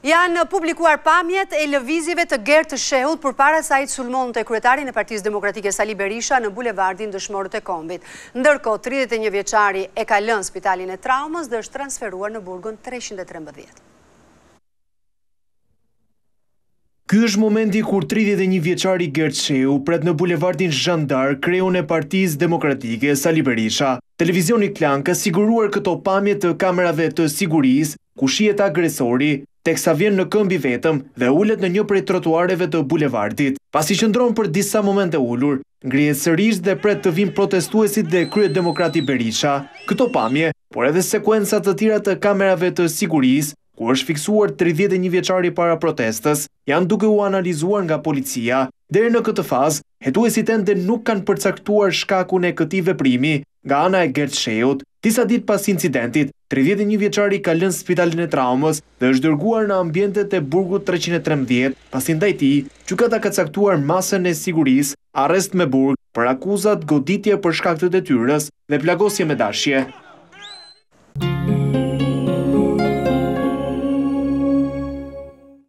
Janë publikuar pamjet e lëvizive të gertë të shehut për para sa i të sulmon të kretarin e partiz demokratike Sali Berisha në bulevardin dëshmorët e kombit. Ndërko, 31 vjeqari e kalën spitalin e traumës dhe është transferuar në burgun 313. Ky është momenti kur 31 vjeqari Gertsheu pret në bulevardin Zhandar kreu në partiz demokratike Sali Berisha. Televizioni ka siguruar këto pamjet të kamerave të siguris ku shiet agresori, teksa vjen në këmbi vetëm dhe ullet në një prej trotuareve të bulevardit. Pas i qëndron për disa momente ullur, ngrije sërish dhe pret të vim protestuesit dhe kryet demokrati Berisha. Këto pamje, por edhe sekuensat të tira të kamerave të siguris, ku është fiksuar 31 vjeqari para protestës, janë duke u analizuar nga policia. Deri në këtë fazë, hetuesit ende nuk kanë përcaktuar shkakune këti veprimi, Nga ana e Gert shejot, disa dit pas incidentit, 31 vjeqari ka lënë spitalin e traumës dhe është dërguar në ambjentet e burgut 313, pasin dajti, që ka ta ka caktuar masën e siguris, arrest me burg për akuzat goditje për shkaktet e tyres dhe plagosje me dashje.